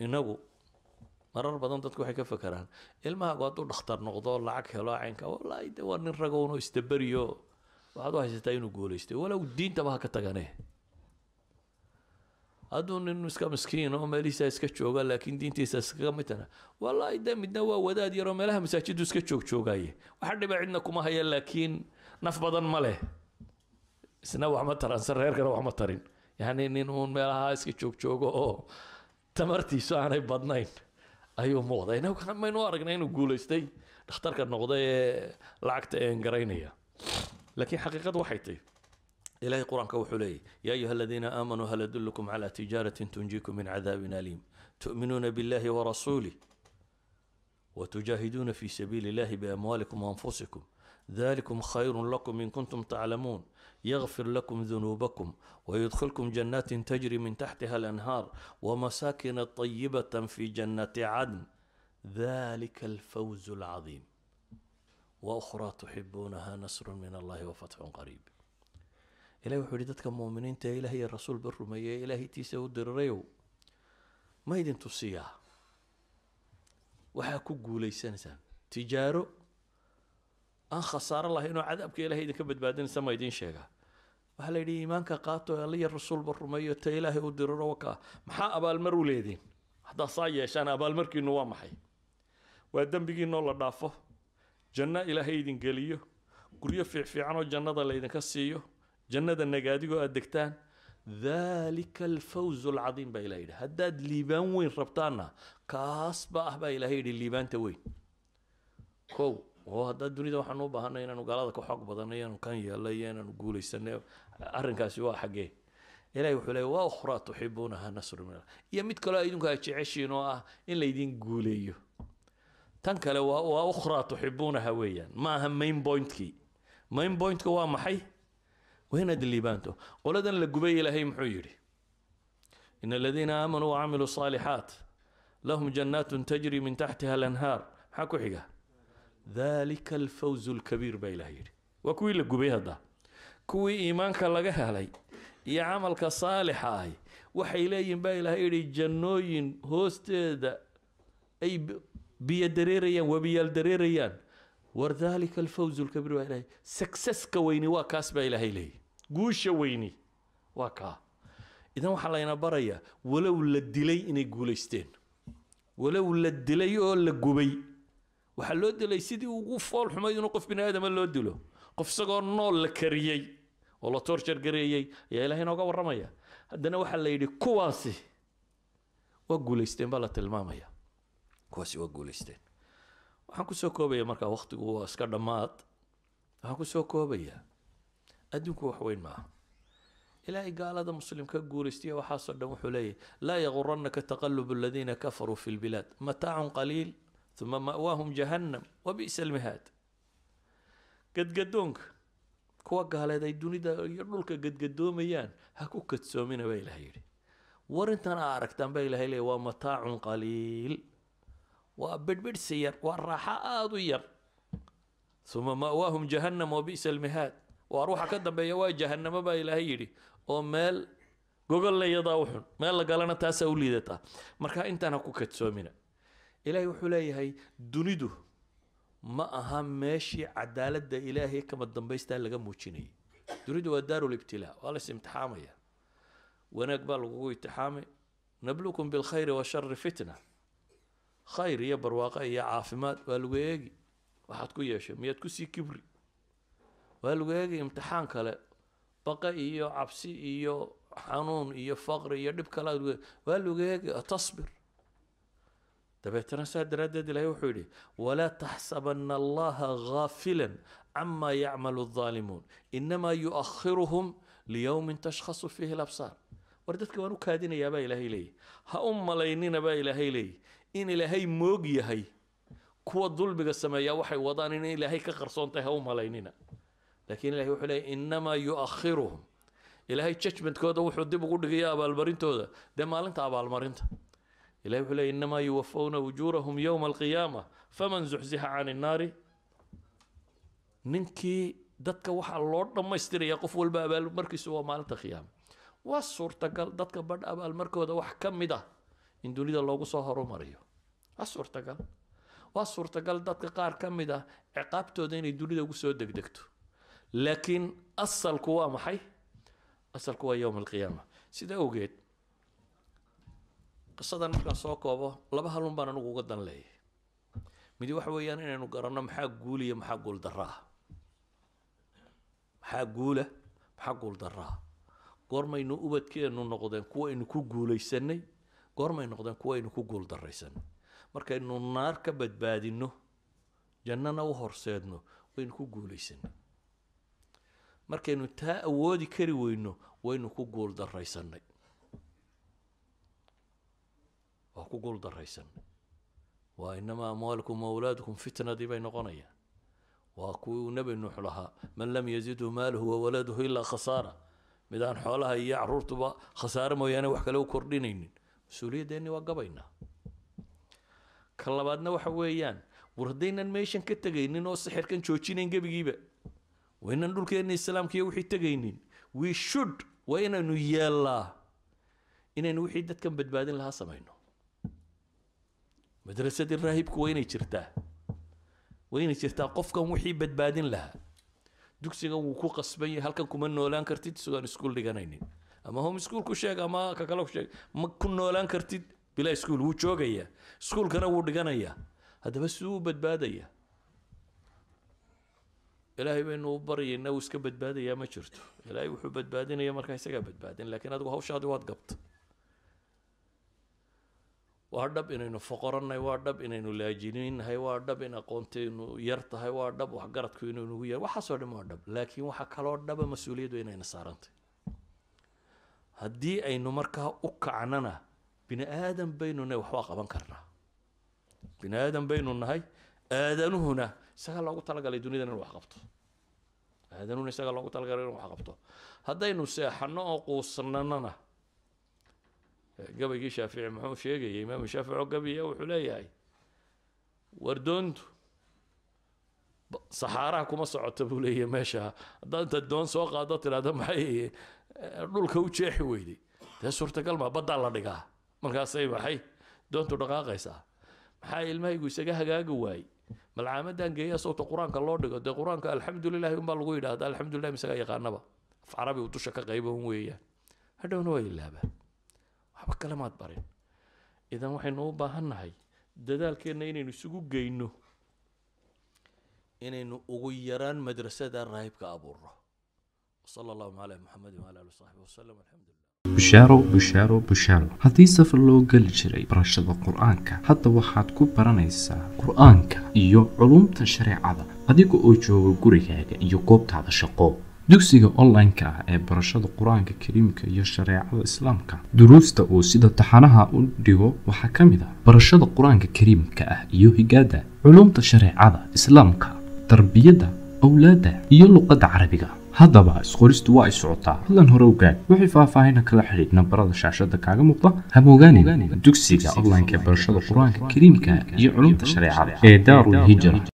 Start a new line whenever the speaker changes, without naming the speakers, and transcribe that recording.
inagu marar badan dadku waxay ka fakeraan ilmahaagu hadduu dhakhtar noqdo lacag helo caynka wallaahi de waa nin ragowno istaberiyo waxaad u haysataa inuu guuleysta walow diintaba ha ka tagane hadduu nin iska miskiin oo meelihiisa iska jooga laakiin diintiisa iskaga mid tana wallaahi de midna waa wadaad yaro meelaha masaajiddu iska joog joogjoogaye waxa dhiba cidna kuma haya laakiin naf badan ma leh isna waxma taran sareerkana waxma tarin yani nin uun meelaha iska joogjoogo oo tamartiisu aanay badnayn ayuu muuqday innagu maynu aragnay inuu guulaystay dhakhtarka noqday ee lacagta eengaraynaya laakiin xaqiiqadu waxay tahy إلهي قرآن كوحلي يا أيها الذين آمنوا هل أدلكم على تجارة تنجيكم من عذاب أليم تؤمنون بالله ورسوله وتجاهدون في سبيل الله باموالكم وانفسكم ذلكم خير لكم ان كنتم تعلمون يغفر لكم ذنوبكم ويدخلكم جنات تجري من تحتها الانهار ومساكن طيبه في جنه عدن ذلك الفوز العظيم واخرى تحبونها نصر من الله وفتح قريب إلهي wuxuu yidhi dadka muuminiinta ilaahay إلهي rasuul ba rumeeyey ilaahay tiisa u waxaa ku guulaysanaysaa tijaaro aan khasaaro lahayn oo cadaabka ilahay idinka badbaadinaysa ma idiin sheegaa waxaa la yidhi iimaanka qaato alliya rasuulba rumeeyo ta ilaahay u diriro wakaa maxaa abaalmar u leediin haddaa saa yeeshaan abaalmarkiinu waa maxay waa dembigiinoo la dhaafo janno ilaahay idin geliyo guryo fiicfiican oo jannada laydinka siiyo jannada nagaadigoo aad degtaan ذلك الفوز العظيم بايلايد هداد اللي بان وين ربطانا كاصبح بايلايد اللي بان توي كو هو هدا الدنيا ده وحنو بهنا ينو قالوا كو حق بدنا ينو كان يلا ينو قولي سنة أرن كاسي واحد حقه إلا يحلي وأخرى تحبونها نصر من الله يا ميت كلا يدون كاتش آه إن ليدين قوليو تنك لو وأخرى تحبونها ويا ما هم مين بوينت مين بوينت كوا وهنا دليبانته ولدن لقبي لهي محيري إن الذين آمنوا وعملوا الصالحات لهم جنات تجري من تحتها الأنهار حكو حقا ذلك الفوز الكبير لهيري وكوي لقبي هذا كوي إيمانك لقها لي يا عملك صالح هاي وحي leeyihiin بي ilahay جنوين jannooyin أي ay biyo وبي wardaalika alfawzu lkabiir waa ilaahay successka weyni waa kaas baa ilaahay leeyahy guusha weyni waa kaa idan waxaa layna barayaa walow la dilay inay guulaysteen walow la dilay oo la gubay waxaa loo dilay sidii ugu fool xumayd inuu qof bini aadama loo dilo qof isagoo nool la kariyey oo la toorjar gareeyey ayaa ilahay inooga warramaya haddana waxaa la yidhi kuwaasi waa guulaysteen baa la tilmaamaya kuwaasi waa guulaysteen waxaan kusoo koobaya markaa waktigu waa iska dhammaad waxaan kusoo koobayaa adduunku wax weyn maaha ilaahay gaalada muslimka guuraystiya waxaasoo dhan wuxuu leeyahay laa yaguranaka taqalubu aladiina kafaruu fi lbilaad mataacun qaliil uma ma'waahum jahannam wa bi'sa almihaad gadgadoonka kuwa gaaleed ay dunida iyo dhulka gadgadoomayaan ha ku kadsoomina baa ilahay yidhi war intan aa aragtaan baa ilahay leeya waa mataacun qaliil waa bidhbidhsi yar waa raaxa aada u yar uma ma'waahum jahannam wa bi'sa almihaad waar waxa ka dambeeya waa jahanamo baa ilaahay yidhi oo meel gogolna iyadaa u meel la galana taasaa u liidata markaa intaana ku kadsoomina ilaahay wuxuu leeyahay dunidu ma aha meeshii cadaaladda ilaahay kama dambaystaa laga muujinayay dunidu waa daarulibtilaa waa lays imtixaamaya wanaag baa lagugu itixaamay nablukum bilkhayri washari fitna خير يا برواقة يا عافمات والويجي واحد كو يا ميت كو كبري والويجي امتحان كلا بقى إيو عبسي إيو حنون إيو فقر إيو دب كلا والويجي تصبر تبعتنا سيد ردد لا يوحولي ولا تحسبن الله غافلا عما يعمل الظالمون إنما يؤخرهم ليوم تشخص فيه الأبصار وردت وانو كادين يا با لي هأم لينين با إلهي لي. in ilaahay moog yahay kuwa dulmiga sameeya waxay wadaan inay ilaahay ka qarsoon tahay ha u malaynina laakiin ilahay wuxuu leeyahy innamaa yuakhiruhum ilaahay judgmentkooda wuxuu dib ugu dhigaya abaalmarintooda dee maalinta abaalmarinta ilahay wuxuu leeyahy innamaa yuwafawna ujuurahum yowma alqiyaama faman zuxzixa can innaari ninkii dadka waxaa loo dhammaystiraya qof walba abaalmarkiisu waa maalinta khiyaama waa suurtagal dadka badh abaalmarkooda wax ka mid ah in dunida loogu soo horumariyo waa suurtagal waa suurtagal dadka qaar ka mid ah ciqaabtooda inay dunida ugu soo degdegto laakiin asalku waa maxay asalku waa yowm alqiyaama sida awgeed qisadan markaan soo koobo laba halun baan anugu uga dan leeyay midi waxa weeyaan inaynu garanno maxaa guul iyo maxaa guul darraah maxaa guula maxaa guul darraah goormaynu ubadkeennu noqdeen kuwaynu ku guulaysanay goormay noqdeen kuwa kuwaynu ku guul darraysanay markaynu naar ka badbaadinno jannana u horseedno waynu ku guulaysana markaynu taa awoodi kari weyno waynu ku guuldaraysanay waa ku guuldaraysanay waa inamaa amwaalukum wawlaadukum fitnadii bay noqonayaan waa kuwii nebi nuux lahaa man lam yazidhu maaluhu wawaladuhu ilaa khasaara mid aan xoolaha iyo caruurtuba khasaare mooyaane wax kale u kordhinaynin mas-uuliyaddeennii waa gabaynaa ka labaadna waxa weeyaan war haddaynan meeshan ka tegaynin oo sixirkan joojinayn gebigiiba waynan dhulkeenna islaamkiiyo wixii tegaynin we should waa inaynu yeellaa inaynu wixii dadkan badbaadin lahaa samayno madrasadii raahibku waa inay jirtaa waa inay jirtaa qofkan wixii badbaadin lahaa dugsigan wuu ku qasban yahay halkan kuma noolaan kartid isagoo aan iskuul dhiganaynin ama home ischool ku sheeg ama ka kale ku sheeg ma ku noolaan kartid bilaa iskuul wuu joogayaa iskuulkana wuu dhiganayaa haddaba siduu u badbaadayaa ilaahay baynu u baryaynaa uu iska badbaadayaa ma jirto ilaahay wuxuu badbaadinaya markaa isagaa badbaadin laakiin adigu hawshaadii waad gabta waa dhab inaynu foqorannahay waa dhab inaynu laajiniinnahay waa dhab in aqoontaynu yar tahay waa dhab waxgaradku inaynu ugu yar waxaasoo dhan waa dhab laakiin waxaa kaloo dhaba mas-uuliyaddu inayna saarantay haddii aynu markaa u kacnana بني آدم بيننا وحوا قبان كرنا بني آدم بيننا هاي آدم هنا سهل الله تعالى قال يدوني دنا وحوا قبطه آدم هنا سهل الله تعالى قال يدوني دنا وحوا قبطه هذا إنه سيحنا أقوصنا لنا قبل جي شافع محمود شيقي إمام شافع قبل يا وحلاي هاي وردونت صحارى كما صعدت بولي ماشا دانت الدون سوق هذا ترى هذا ما هي الكوتشي حويلي تسورتك الما بدل الله markaasay maxay doontu dhaqaaqaysaa maxaa ilmahaygu isaga hagaaga waayey malcaamadaan geeya sawta qur-aanka loo dhigo dee qur-aanka alxamdulilahi unbaa lagu yidhaahda alxamdulilah isagaa yaqaanaba af carabi uu dusha ka qayban weeyaan hadhowna waa ilaabaa waxba kalemaad barin idan waxaynu u baahannahay dadaalkeenna inaynu isugu geyno inaynu ugu yaraan madrasada raahibka abuurno وصلى الله على محمد وعلى اله وصحبه وسلم الحمد لله bushaaro bushaaro bushaaro haddii safar loo geli jiray barashada qur-aanka hadda waxaad ku baranaysaa qur-aanka iyo culumta shareecada adiga oo jooga gurigaaga iyo goobtaada shaqo dugsiga online-ka ah ee barashada qur-aanka kariimka iyo shareecada islaamka duruusta uu sida taxanaha u dhigo waxaa ka mid ah barashada qur-aanka kariimka ah iyo higaada culumta shareecada islaamka tarbiyadda awlaadda iyo luqadda carabiga haddaba isqoristu waa ay socotaa fadlan hore ogaad wixii faahfaahina kala xidhiid nambarada shaashada kaaga muuqda habogaanin dugsiga online barashada qur-aanka kariimka iyo culumta shareecada ee daarul hijra